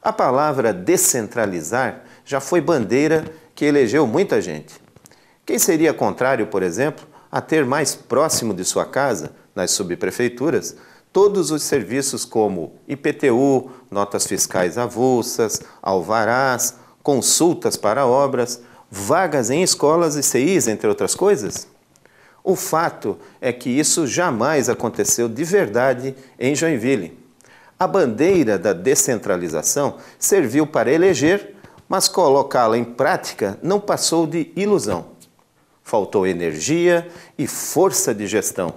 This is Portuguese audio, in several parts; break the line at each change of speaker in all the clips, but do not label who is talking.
A palavra descentralizar já foi bandeira que elegeu muita gente. Quem seria contrário, por exemplo, a ter mais próximo de sua casa, nas subprefeituras, todos os serviços como IPTU, notas fiscais avulsas, alvarás, consultas para obras, vagas em escolas e CIs, entre outras coisas? O fato é que isso jamais aconteceu de verdade em Joinville. A bandeira da descentralização serviu para eleger, mas colocá-la em prática não passou de ilusão. Faltou energia e força de gestão,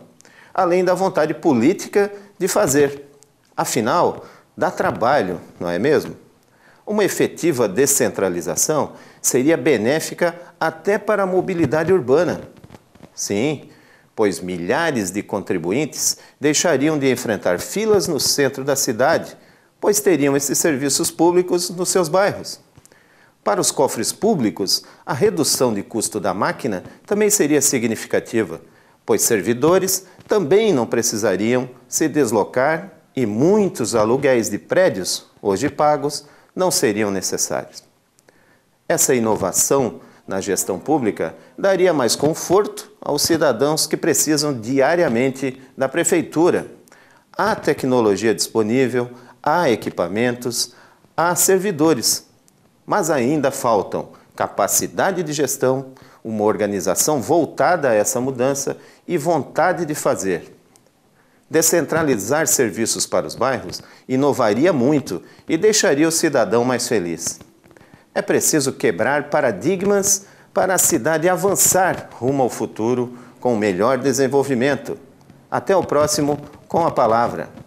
além da vontade política de fazer. Afinal, dá trabalho, não é mesmo? Uma efetiva descentralização seria benéfica até para a mobilidade urbana. Sim, pois milhares de contribuintes deixariam de enfrentar filas no centro da cidade, pois teriam esses serviços públicos nos seus bairros. Para os cofres públicos, a redução de custo da máquina também seria significativa, pois servidores também não precisariam se deslocar e muitos aluguéis de prédios, hoje pagos, não seriam necessários. Essa inovação na gestão pública daria mais conforto aos cidadãos que precisam diariamente da prefeitura. Há tecnologia disponível, há equipamentos, há servidores, mas ainda faltam capacidade de gestão, uma organização voltada a essa mudança e vontade de fazer. Descentralizar serviços para os bairros inovaria muito e deixaria o cidadão mais feliz. É preciso quebrar paradigmas para a cidade avançar rumo ao futuro com melhor desenvolvimento. Até o próximo com a palavra.